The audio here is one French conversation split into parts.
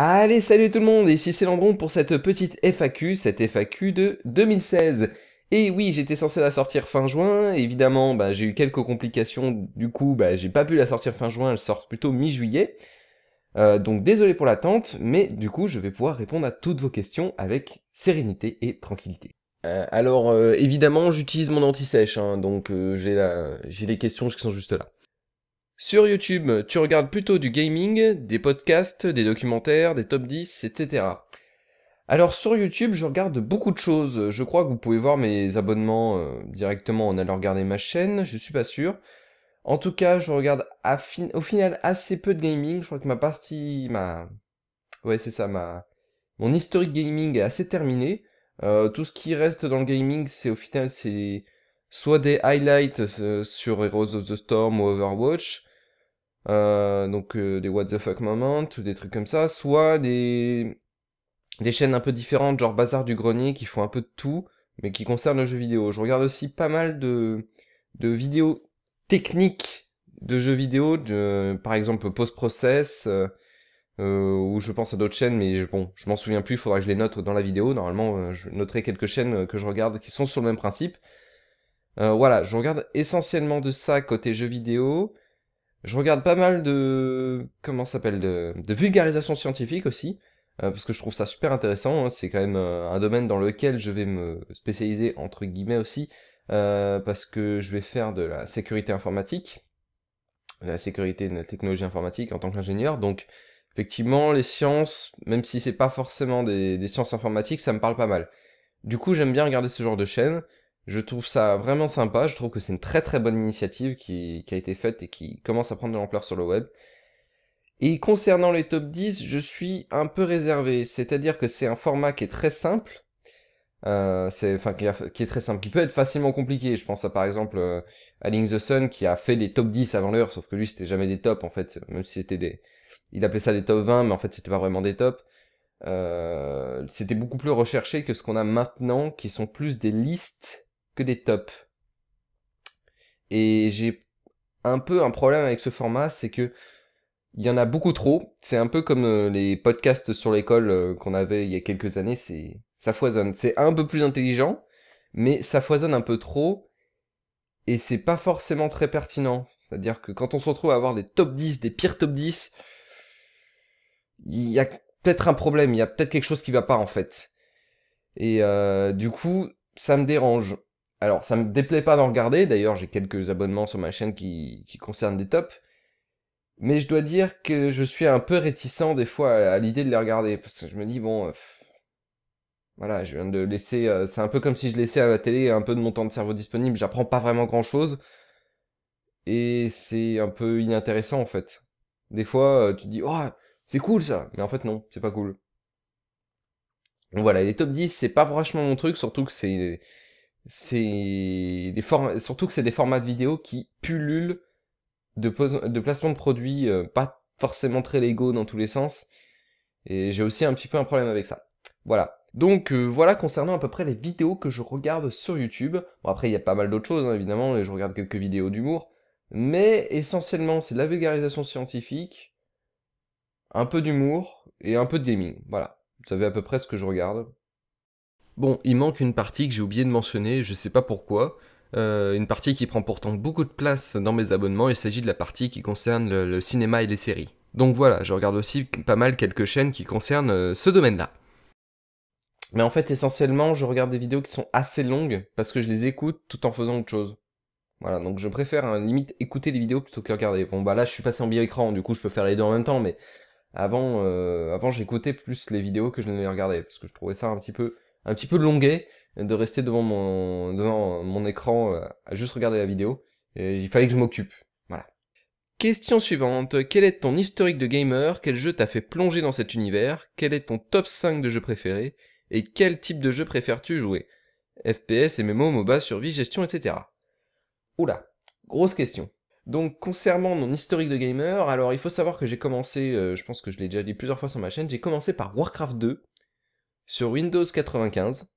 Allez, salut tout le monde, ici c'est Landron pour cette petite FAQ, cette FAQ de 2016. Et oui, j'étais censé la sortir fin juin, évidemment, bah, j'ai eu quelques complications, du coup, bah, j'ai pas pu la sortir fin juin, elle sort plutôt mi-juillet. Euh, donc désolé pour l'attente, mais du coup, je vais pouvoir répondre à toutes vos questions avec sérénité et tranquillité. Euh, alors, euh, évidemment, j'utilise mon anti-sèche, hein, donc j'ai la... les questions qui sont juste là. Sur YouTube, tu regardes plutôt du gaming, des podcasts, des documentaires, des top 10, etc. Alors sur YouTube, je regarde beaucoup de choses. Je crois que vous pouvez voir mes abonnements euh, directement en allant regarder ma chaîne, je suis pas sûr. En tout cas, je regarde au final assez peu de gaming. Je crois que ma partie, ma... Ouais, c'est ça, ma... Mon historique gaming est assez terminé. Euh, tout ce qui reste dans le gaming, c'est au final, c'est soit des highlights euh, sur Heroes of the Storm ou Overwatch, euh, donc euh, des what the fuck moment ou des trucs comme ça, soit des chaînes un peu différentes, genre Bazar du Grenier, qui font un peu de tout, mais qui concernent le jeu vidéo. Je regarde aussi pas mal de, vidéos techniques de jeux vidéo, de, par exemple Post Process, euh, ou je pense à d'autres chaînes, mais bon, je m'en souviens plus, il faudra que je les note dans la vidéo. Normalement, je noterai quelques chaînes que je regarde qui sont sur le même principe. voilà, je regarde essentiellement de ça côté jeux vidéo. Je regarde pas mal de comment s'appelle de, de vulgarisation scientifique aussi euh, parce que je trouve ça super intéressant. Hein. C'est quand même euh, un domaine dans lequel je vais me spécialiser entre guillemets aussi euh, parce que je vais faire de la sécurité informatique, la sécurité de la technologie informatique en tant qu'ingénieur. Donc effectivement les sciences, même si c'est pas forcément des, des, sciences informatiques, ça me parle pas mal. Du coup j'aime bien regarder ce genre de chaîne. Je trouve ça vraiment sympa, je trouve que c'est une très très bonne initiative qui, a été faite et qui commence à prendre de l'ampleur sur le web. Et concernant les top 10, je suis un peu réservé, c'est-à-dire que c'est un format qui est très simple, euh, c'est enfin qui, est très simple, qui peut être facilement compliqué. Je pense à par exemple à euh, Link the Sun qui a fait des top 10 avant l'heure, sauf que lui c'était jamais des tops en fait, même si c'était des, il appelait ça des top 20, mais en fait c'était pas vraiment des tops. Euh, c'était beaucoup plus recherché que ce qu'on a maintenant, qui sont plus des listes des tops. Et j'ai un peu un problème avec ce format, c'est que il y en a beaucoup trop. C'est un peu comme euh, les podcasts sur l'école euh, qu'on avait il y a quelques années. C'est ça foisonne. C'est un peu plus intelligent, mais ça foisonne un peu trop et c'est pas forcément très pertinent. C'est-à-dire que quand on se retrouve à avoir des top 10, des pires top 10, il y a peut-être un problème. Il y a peut-être quelque chose qui va pas en fait. Et euh, du coup, ça me dérange alors ça me déplaît pas d'en regarder, d'ailleurs j'ai quelques abonnements sur ma chaîne qui, qui concernent des tops, mais je dois dire que je suis un peu réticent des fois à, l'idée de les regarder, parce que je me dis, bon, euh, voilà, je viens de laisser, euh, c'est un peu comme si je laissais à la télé un peu de mon temps de cerveau disponible, j'apprends pas vraiment grand chose, et c'est un peu inintéressant en fait. Des fois, euh, tu te dis, oh, c'est cool ça, mais en fait non, c'est pas cool. Donc voilà, les top 10, c'est pas vachement mon truc, surtout que c'est c'est des formes, surtout que c'est des formats de vidéos qui pullulent de, de placements de produits euh, pas forcément très légaux dans tous les sens. Et j'ai aussi un petit peu un problème avec ça. Voilà. Donc euh, voilà concernant à peu près les vidéos que je regarde sur YouTube. Bon après il y a pas mal d'autres choses hein, évidemment, et je regarde quelques vidéos d'humour. Mais essentiellement c'est de la vulgarisation scientifique, un peu d'humour et un peu de gaming. Voilà. Vous savez à peu près ce que je regarde. Bon, il manque une partie que j'ai oublié de mentionner, je sais pas pourquoi. Euh, une partie qui prend pourtant beaucoup de place dans mes abonnements, il s'agit de la partie qui concerne le, cinéma et les séries. Donc voilà, je regarde aussi pas mal quelques chaînes qui concernent euh, ce domaine-là. Mais en fait, essentiellement, je regarde des vidéos qui sont assez longues parce que je les écoute tout en faisant autre chose. Voilà, donc je préfère hein, limite écouter les vidéos plutôt que regarder. Bon bah là, je suis passé en biais écran du coup je peux faire les deux en même temps, mais avant, euh, avant j'écoutais plus les vidéos que je ne les regardais parce que je trouvais ça un petit peu un petit peu longuet de rester devant mon, mon écran euh, à juste regarder la vidéo. il fallait que je m'occupe. Voilà. Question suivante. Quel est ton historique de gamer Quel jeu t'a fait plonger dans cet univers Quel est ton top 5 de jeux préférés Et quel type de jeu préfères-tu jouer FPS, MMO, MOBA, survie, gestion, etc. Oula, grosse question. Donc concernant mon historique de gamer, alors il faut savoir que j'ai commencé, euh, je pense que je l'ai déjà dit plusieurs fois sur ma chaîne, j'ai commencé par Warcraft 2, sur Windows 95.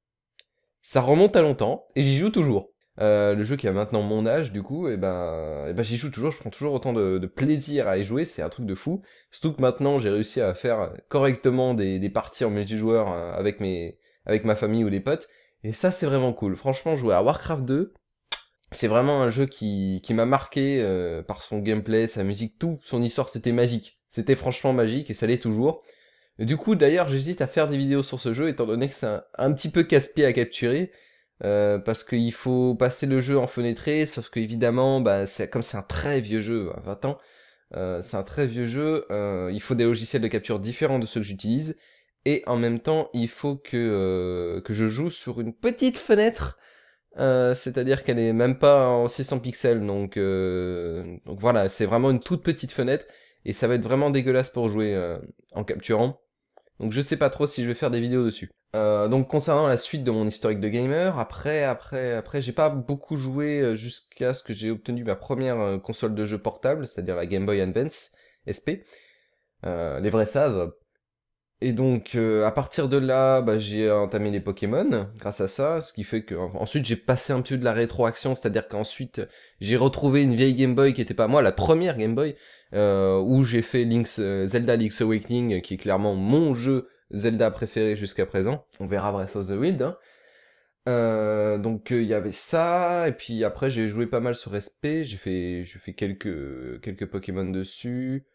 Ça remonte à longtemps et j'y joue toujours. Euh, le jeu qui a maintenant mon âge, du coup, et eh ben, et eh ben j'y joue toujours, je prends toujours autant de, plaisir à y jouer, c'est un truc de fou. Surtout que maintenant j'ai réussi à faire correctement des, parties en multijoueur euh, avec mes, avec ma famille ou des potes, et ça c'est vraiment cool. Franchement, jouer à Warcraft 2, c'est vraiment un jeu qui, qui m'a marqué euh, par son gameplay, sa musique, tout, son histoire, c'était magique. C'était franchement magique et ça l'est toujours du coup, d'ailleurs, j'hésite à faire des vidéos sur ce jeu, étant donné que c'est un, petit peu casse-pied à capturer, euh, parce qu'il faut passer le jeu en fenêtré, sauf qu'évidemment, bah, comme c'est un très vieux jeu, 20 ans, euh, c'est un très vieux jeu, euh, il faut des logiciels de capture différents de ceux que j'utilise, et en même temps, il faut que, que je joue sur une petite fenêtre, c'est-à-dire qu'elle est même pas en 600 pixels, donc, donc voilà, c'est vraiment une toute petite fenêtre, et ça va être vraiment dégueulasse pour jouer en capturant. Donc je sais pas trop si je vais faire des vidéos dessus. Euh, donc concernant la suite de mon historique de gamer, après, après, après, j'ai pas beaucoup joué euh, jusqu'à ce que j'ai obtenu ma première euh, console de jeu portable, c'est-à-dire la Game Boy Advance SP. les vrais savent. Et donc à partir de là, bah, j'ai entamé les Pokémon grâce à ça, ce qui fait que ensuite j'ai passé un peu de la rétroaction, c'est-à-dire qu'ensuite j'ai retrouvé une vieille Game Boy qui était pas moi, la première Game Boy euh, où j'ai fait Link's, euh, Zelda Link's Awakening, qui est clairement mon jeu Zelda préféré jusqu'à présent. On verra Breath of the Wild. Hein. Euh, donc euh, il y avait ça, et puis après j'ai joué pas mal sur SP, j'ai fait, j'ai fait quelques, quelques Pokémon dessus.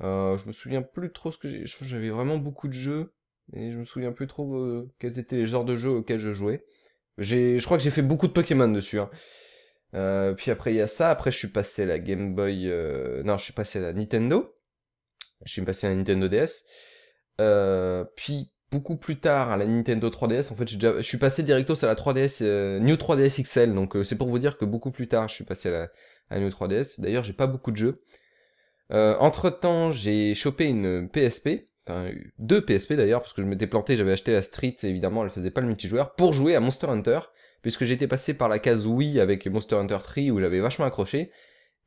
je me souviens plus trop ce que j'ai... J'avais vraiment beaucoup de jeux, et je me souviens plus trop quels étaient les genres de jeux auxquels je jouais. J'ai, je crois que j'ai fait beaucoup de Pokémon dessus. Hein. Euh, puis après, il y a ça. Après, je suis passé à la Game Boy. Euh, non, je suis passé à la Nintendo. Je suis passé à la Nintendo DS. Euh, puis beaucoup plus tard à la Nintendo 3DS. En fait, je suis passé directos à la 3DS New 3DS XL. Donc c'est pour vous dire que beaucoup plus tard, je suis passé à la, à New 3DS. D'ailleurs, j'ai pas beaucoup de jeux. entre temps, j'ai chopé une PSP. Enfin, deux PSP d'ailleurs, parce que je m'étais planté, j'avais acheté la Street, évidemment, elle faisait pas le multijoueur, pour jouer à Monster Hunter puisque j'étais passé par la case Wii avec Monster Hunter 3 où j'avais vachement accroché.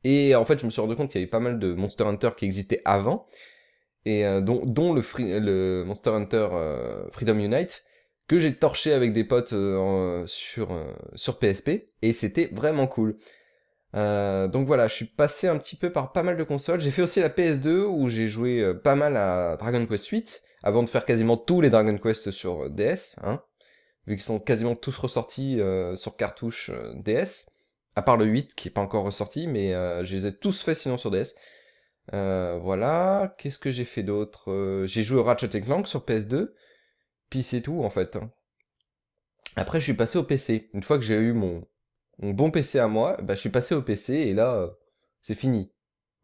Et euh, en fait, je me suis rendu compte qu'il y avait pas mal de Monster Hunter qui existaient avant, et euh, dont, le, Monster Hunter euh, Freedom Unite que j'ai torché avec des potes sur sur PSP et c'était vraiment cool. donc voilà, je suis passé un petit peu par pas mal de consoles. J'ai fait aussi la PS2 où j'ai joué pas mal à Dragon Quest 8 avant de faire quasiment tous les Dragon Quest sur DS. Hein vu qu'ils sont quasiment tous ressortis euh, sur cartouche euh, DS, à part le 8 qui est pas encore ressorti, mais euh, je les ai tous faits sinon sur DS. voilà, qu'est-ce que j'ai fait d'autre J'ai joué au Ratchet Clank sur PS2, puis c'est tout en fait. Hein. Après je suis passé au PC. Une fois que j'ai eu mon, bon PC à moi, bah, je suis passé au PC et là c'est fini.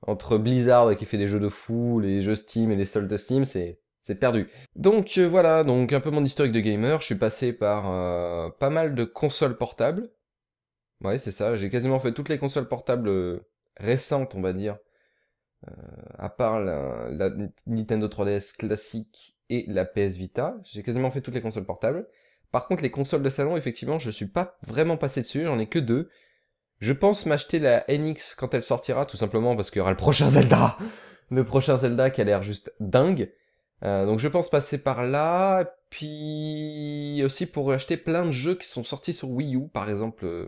Entre Blizzard qui fait des jeux de fou, les jeux Steam et les soldes Steam, c'est c'est perdu. Donc euh, voilà, donc un peu mon historique de gamer, je suis passé par euh, pas mal de consoles portables. Ouais, c'est ça, j'ai quasiment fait toutes les consoles portables euh, récentes, on va dire. à part la, Nintendo 3DS classique et la PS Vita, j'ai quasiment fait toutes les consoles portables. Par contre, les consoles de salon, effectivement, je suis pas vraiment passé dessus, j'en ai que deux. Je pense m'acheter la NX quand elle sortira, tout simplement parce qu'il y aura le prochain Zelda. Le prochain Zelda qui a l'air juste dingue. Euh, donc je pense passer par là, puis aussi pour acheter plein de jeux qui sont sortis sur Wii U, par exemple euh,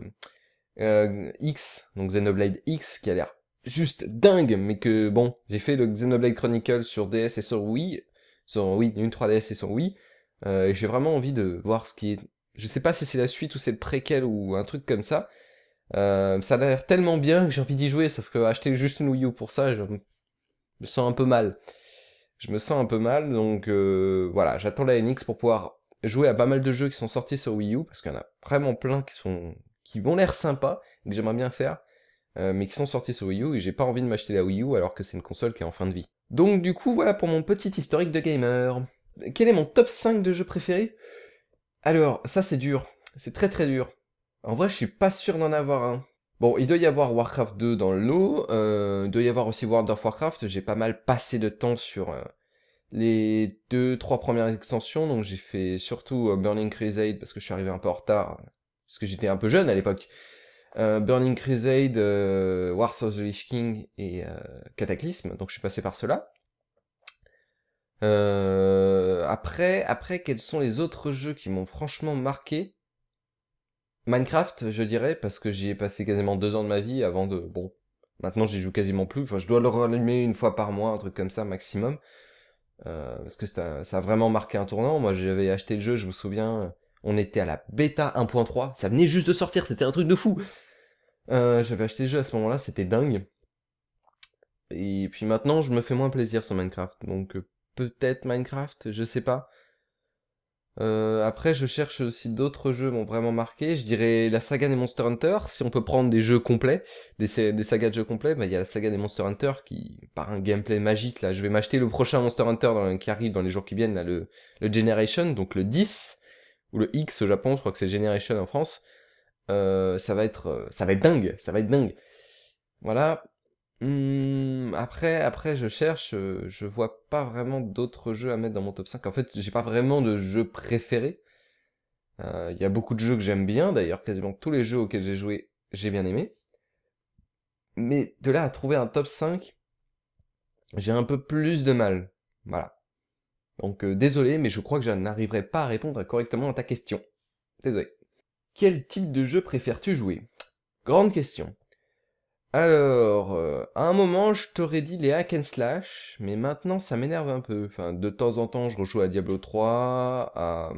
euh, X, donc Xenoblade X qui a l'air juste dingue, mais que bon, j'ai fait le Xenoblade Chronicle sur DS et sur Wii, sur Wii, une 3DS et sur Wii, et j'ai vraiment envie de voir ce qui est... Je sais pas si c'est la suite ou c'est le préquel ou un truc comme ça. ça a l'air tellement bien que j'ai envie d'y jouer, sauf que acheter juste une Wii U pour ça, je me sens un peu mal je me sens un peu mal, donc euh, voilà, j'attends la NX pour pouvoir jouer à pas mal de jeux qui sont sortis sur Wii U, parce qu'il y en a vraiment plein qui sont qui ont l'air sympas, que j'aimerais bien faire, euh, mais qui sont sortis sur Wii U, et j'ai pas envie de m'acheter la Wii U alors que c'est une console qui est en fin de vie. Donc du coup, voilà pour mon petit historique de gamer. Quel est mon top 5 de jeux préférés Alors, ça c'est dur, c'est très très dur. En vrai, je suis pas sûr d'en avoir un. Bon, il doit y avoir Warcraft 2 dans l'eau. Euh, il doit y avoir aussi World of Warcraft, j'ai pas mal passé de temps sur euh, les deux, trois premières extensions, donc j'ai fait surtout euh, Burning Crusade parce que je suis arrivé un peu en retard, parce que j'étais un peu jeune à l'époque. Burning Crusade, War of the Lich King et Cataclysme, donc je suis passé par cela. après, après, quels sont les autres jeux qui m'ont franchement marqué Minecraft, je dirais, parce que j'y ai passé quasiment deux ans de ma vie avant de... Bon, maintenant j'y joue quasiment plus, enfin je dois le rallumer une fois par mois, un truc comme ça maximum. Euh, parce que ça, a vraiment marqué un tournant. Moi j'avais acheté le jeu, je me souviens, on était à la bêta 1.3, ça venait juste de sortir, c'était un truc de fou. Euh, j'avais acheté le jeu à ce moment-là, c'était dingue. Et puis maintenant je me fais moins plaisir sur Minecraft, donc euh, peut-être Minecraft, je sais pas. Euh, après, je cherche aussi d'autres jeux m'ont vraiment marqué. Je dirais la saga des Monster Hunter. Si on peut prendre des jeux complets, des, des sagas de jeux complets, bah, il y a la saga des Monster Hunter qui, par un gameplay magique, là, je vais m'acheter le prochain Monster Hunter qui arrive dans les jours qui viennent, là, le, Generation, donc le 10, ou le X au Japon, je crois que c'est Generation en France. Euh, ça va être, euh, ça va être dingue, ça va être dingue. Voilà. Hum, après, après, je cherche, euh, je vois pas vraiment d'autres jeux à mettre dans mon top 5. En fait, j'ai pas vraiment de jeu préféré. Euh, il y a beaucoup de jeux que j'aime bien, d'ailleurs, quasiment tous les jeux auxquels j'ai joué, j'ai bien aimé. Mais de là à trouver un top 5, j'ai un peu plus de mal. Voilà. Donc euh, désolé, mais je crois que je n'arriverai pas à répondre correctement à ta question. Désolé. Quel type de jeu préfères-tu jouer Grande question. Alors, euh, à un moment, je t'aurais dit les hack and slash, mais maintenant, ça m'énerve un peu. Enfin, de temps en temps, je rejoue à Diablo 3, à,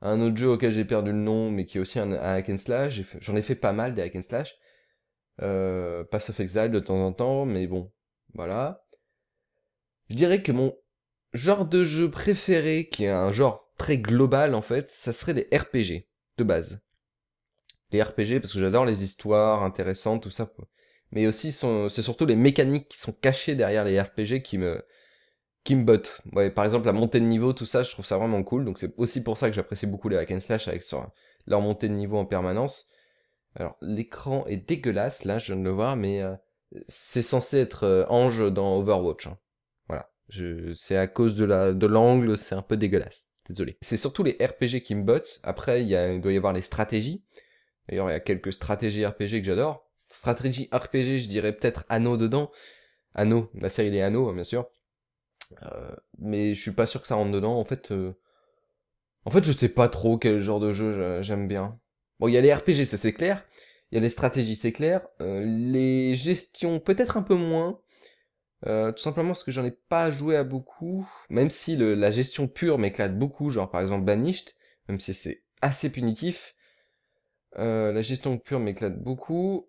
un autre jeu auquel j'ai perdu le nom, mais qui est aussi un, hack and slash. J'en ai fait pas mal des hack and slash. Euh, Pass of Exile de temps en temps, mais bon, voilà. Je dirais que mon genre de jeu préféré, qui est un genre très global en fait, ça serait des RPG, de base les RPG parce que j'adore les histoires intéressantes, tout ça. Mais aussi, c'est surtout les mécaniques qui sont cachées derrière les RPG qui me, qui me bottent. Ouais, par exemple, la montée de niveau, tout ça, je trouve ça vraiment cool. Donc c'est aussi pour ça que j'apprécie beaucoup les hack and slash avec leur montée de niveau en permanence. Alors l'écran est dégueulasse, là, je viens de le voir, mais euh, c'est censé être euh, ange dans Overwatch. Hein. voilà Voilà, c'est à cause de la de l'angle, c'est un peu dégueulasse. Désolé. C'est surtout les RPG qui me bottent. Après, il, y a, il doit y avoir les stratégies. D'ailleurs, il y a quelques stratégies RPG que j'adore. Stratégie RPG, je dirais peut-être Anno dedans. Anno, la série des Anneaux, hein, bien sûr. Euh, mais je suis pas sûr que ça rentre dedans. En fait, euh, en fait, je sais pas trop quel genre de jeu j'aime bien. Bon, il y a les RPG, ça c'est clair. Il y a les stratégies, c'est clair. Euh, les gestions, peut-être un peu moins. tout simplement parce que j'en ai pas joué à beaucoup. Même si la gestion pure m'éclate beaucoup, genre par exemple Banished, même si c'est assez punitif. Euh, la gestion pure m'éclate beaucoup.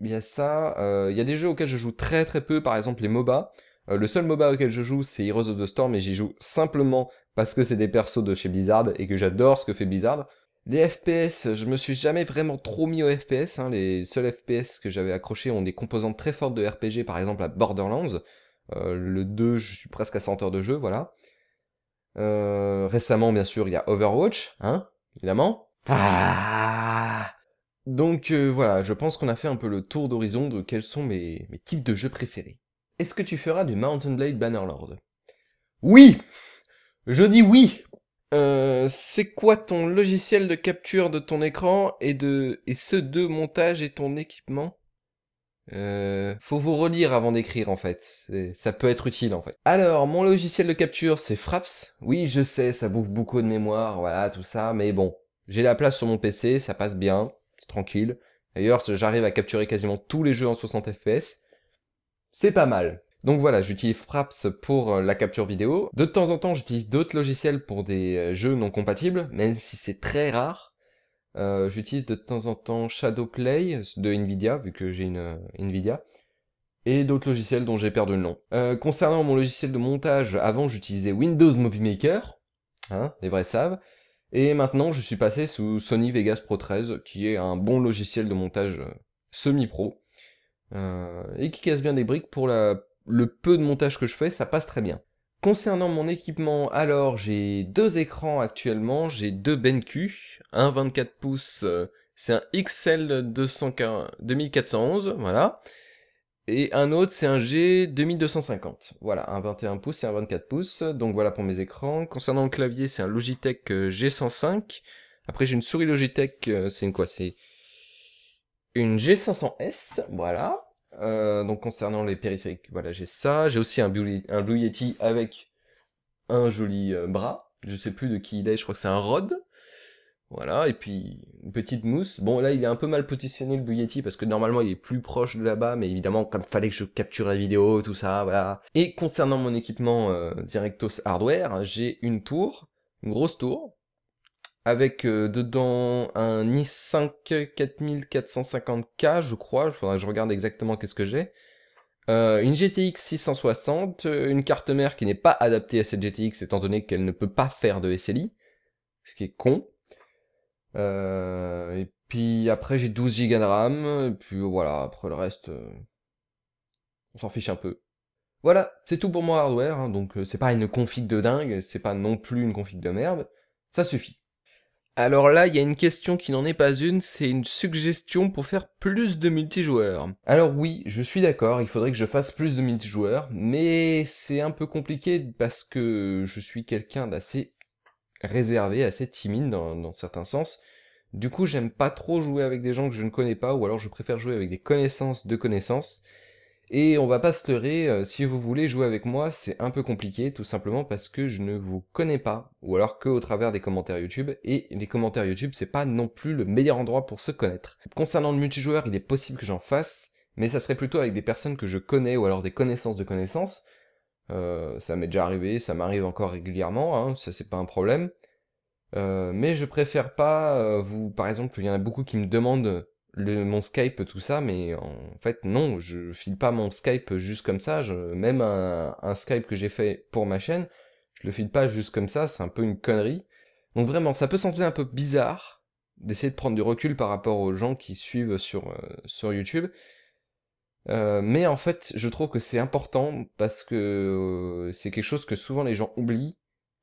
Il y a ça. Euh, il y a des jeux auxquels je joue très très peu, par exemple les MOBA. Euh, le seul MOBA auquel je joue, c'est Heroes of the Storm, mais j'y joue simplement parce que c'est des persos de chez Blizzard et que j'adore ce que fait Blizzard. Les FPS, je me suis jamais vraiment trop mis aux FPS. Hein. Les seuls FPS que j'avais accrochés ont des composantes très fortes de RPG, par exemple à Borderlands. le 2, je suis presque à 100 heures de jeu, voilà. récemment, bien sûr, il y a Overwatch, hein, évidemment. Ah Donc euh, voilà, je pense qu'on a fait un peu le tour d'horizon de quels sont mes, types de jeux préférés. Est-ce que tu feras du Mountain Blade Bannerlord Oui Je dis oui euh, c'est quoi ton logiciel de capture de ton écran et de et ce de montage et ton équipement euh, Faut vous relire avant d'écrire en fait. Ça peut être utile en fait. Alors mon logiciel de capture c'est Fraps. Oui je sais ça bouffe beaucoup de mémoire voilà tout ça mais bon j'ai la place sur mon PC, ça passe bien, c'est tranquille. D'ailleurs, j'arrive à capturer quasiment tous les jeux en 60 fps. C'est pas mal. Donc voilà, j'utilise Fraps pour euh, la capture vidéo. De temps en temps, j'utilise d'autres logiciels pour des euh, jeux non compatibles, même si c'est très rare. Euh, j'utilise de temps en temps Shadowplay de Nvidia, vu que j'ai une Nvidia, et d'autres logiciels dont j'ai perdu le nom. concernant mon logiciel de montage, avant j'utilisais Windows Movie Maker, hein, les vrais savent. Et maintenant, je suis passé sous Sony Vegas Pro 13, qui est un bon logiciel de montage euh, semi-pro, euh, et qui casse bien des briques pour la... le peu de montage que je fais, ça passe très bien. Concernant mon équipement, alors j'ai deux écrans actuellement, j'ai deux BenQ, un 24 pouces, euh, c'est un XL 2411, voilà, et un autre, c'est un G2250. Voilà, un 21 pouces et un 24 pouces. Donc voilà pour mes écrans. Concernant le clavier, c'est un Logitech euh, G105. Après, j'ai une souris Logitech, euh, c'est une quoi C'est une G500S, voilà. Euh, donc concernant les périphériques, voilà, j'ai ça. J'ai aussi un Blue, Yeti avec un joli bras. Je sais plus de qui il est, je crois que c'est un Rod. Voilà, et puis une petite mousse. Bon, là, il est un peu mal positionné le Bugatti parce que normalement, il est plus proche de là-bas, mais évidemment, comme fallait que je capture la vidéo, tout ça, voilà. Et concernant mon équipement euh, Directos Hardware, j'ai une tour, une grosse tour, avec euh, dedans un i5 4450K, je crois. Je faudrait que je regarde exactement qu'est-ce que j'ai. Euh, une GTX 660, une carte mère qui n'est pas adaptée à cette GTX étant donné qu'elle ne peut pas faire de SLI, ce qui est con. Euh, et puis après j'ai 12 gigas de RAM, et puis euh, voilà, après le reste, euh, on s'en fiche un peu. Voilà, c'est tout pour mon hardware, hein, donc c'est pas une config de dingue, c'est pas non plus une config de merde, ça suffit. Alors là, il y a une question qui n'en est pas une, c'est une suggestion pour faire plus de multijoueurs. Alors oui, je suis d'accord, il faudrait que je fasse plus de multijoueurs, mais c'est un peu compliqué parce que je suis quelqu'un d'assez réservé, assez timide dans, certains sens. Du coup, j'aime pas trop jouer avec des gens que je ne connais pas, ou alors je préfère jouer avec des connaissances de connaissances. Et on va pas se leurrer, euh, si vous voulez jouer avec moi, c'est un peu compliqué, tout simplement parce que je ne vous connais pas, ou alors que au travers des commentaires YouTube, et les commentaires YouTube, c'est pas non plus le meilleur endroit pour se connaître. Concernant le multijoueur, il est possible que j'en fasse, mais ça serait plutôt avec des personnes que je connais, ou alors des connaissances de connaissances, euh, ça m'est déjà arrivé, ça m'arrive encore régulièrement, hein, ça c'est pas un problème. Euh, mais je préfère pas euh, vous, par exemple, il y en a beaucoup qui me demandent le, mon Skype, tout ça, mais en fait non, je file pas mon Skype juste comme ça, même un, Skype que j'ai fait pour ma chaîne, je le file pas juste comme ça, c'est un peu une connerie. Donc vraiment, ça peut sembler un peu bizarre d'essayer de prendre du recul par rapport aux gens qui suivent sur, sur YouTube, euh, mais en fait, je trouve que c'est important parce que euh, c'est quelque chose que souvent les gens oublient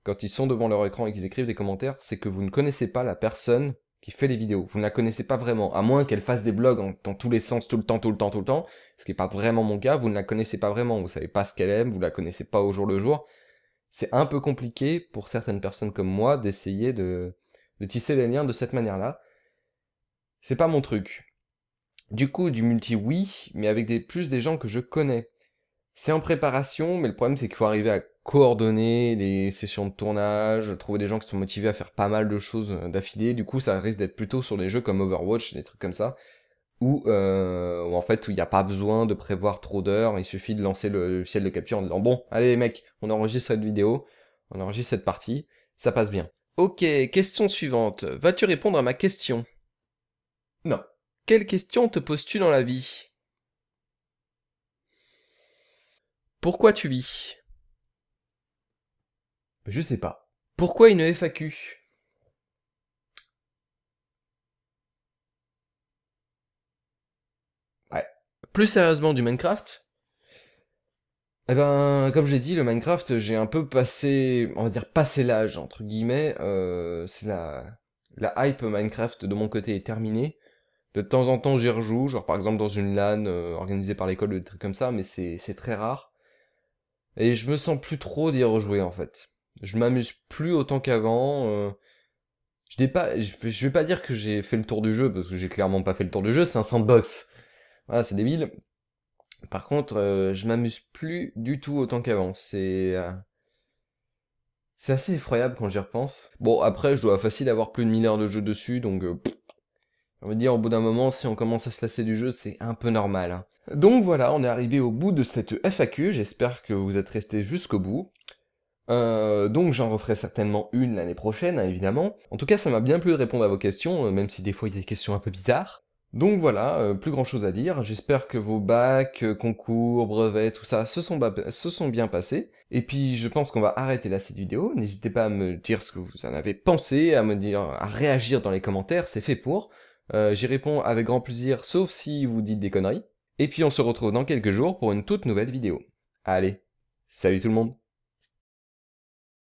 quand ils sont devant leur écran et qu'ils écrivent des commentaires, c'est que vous ne connaissez pas la personne qui fait les vidéos. Vous ne la connaissez pas vraiment, à moins qu'elle fasse des blogs en, dans tous les sens, tout le temps, tout le temps, tout le temps, ce qui n'est pas vraiment mon cas, vous ne la connaissez pas vraiment, vous savez pas ce qu'elle aime, vous la connaissez pas au jour le jour. C'est un peu compliqué pour certaines personnes comme moi d'essayer de, de tisser les liens de cette manière-là. C'est pas mon truc. Du coup, du multi, oui, mais avec des, plus des gens que je connais. C'est en préparation, mais le problème c'est qu'il faut arriver à coordonner les sessions de tournage, trouver des gens qui sont motivés à faire pas mal de choses euh, d'affilée. Du coup, ça risque d'être plutôt sur des jeux comme Overwatch, des trucs comme ça, où, euh, en fait il n'y a pas besoin de prévoir trop d'heures, il suffit de lancer le ciel de capture en disant bon, allez mec, mecs, on enregistre cette vidéo, on enregistre cette partie, ça passe bien. Ok, question suivante. Vas-tu répondre à ma question Non. Quelles questions te poses-tu dans la vie Pourquoi tu vis Je sais pas. Pourquoi une FAQ Ouais. Plus sérieusement du Minecraft Eh ben, comme je l'ai dit, le Minecraft, j'ai un peu passé, on va dire passé l'âge, entre guillemets. Euh, c'est la, la hype Minecraft de mon côté est terminée. De temps en temps, j'y rejoue, genre par exemple dans une LAN euh, organisée par l'école, des trucs comme ça, mais c'est très rare. Et je me sens plus trop d'y rejouer en fait. Je m'amuse plus autant qu'avant. Euh. je Je, pas, je, vais pas dire que j'ai fait le tour du jeu, parce que j'ai clairement pas fait le tour du jeu, c'est un sandbox. Voilà, c'est débile. Par contre, euh, je m'amuse plus du tout autant qu'avant. C'est. C'est assez effroyable quand j'y repense. Bon, après, je dois facile avoir plus de 1000 de jeu dessus, donc on va dire, au bout d'un moment, si on commence à se lasser du jeu, c'est un peu normal. Hein. Donc voilà, on est arrivé au bout de cette FAQ, j'espère que vous êtes restés jusqu'au bout. Euh, donc j'en referai certainement une l'année prochaine, hein, évidemment. En tout cas, ça m'a bien plu de répondre à vos questions, euh, même si des fois il y a des questions un peu bizarres. Donc voilà, euh, plus grand chose à dire. J'espère que vos bacs, concours, brevets, tout ça sont, se sont bien passés. Et puis je pense qu'on va arrêter là cette vidéo. N'hésitez pas à me dire ce que vous en avez pensé, à me dire, à réagir dans les commentaires, c'est fait pour. Euh, j'y réponds avec grand plaisir, sauf si vous dites des conneries. Et puis on se retrouve dans quelques jours pour une toute nouvelle vidéo. Allez, salut tout le monde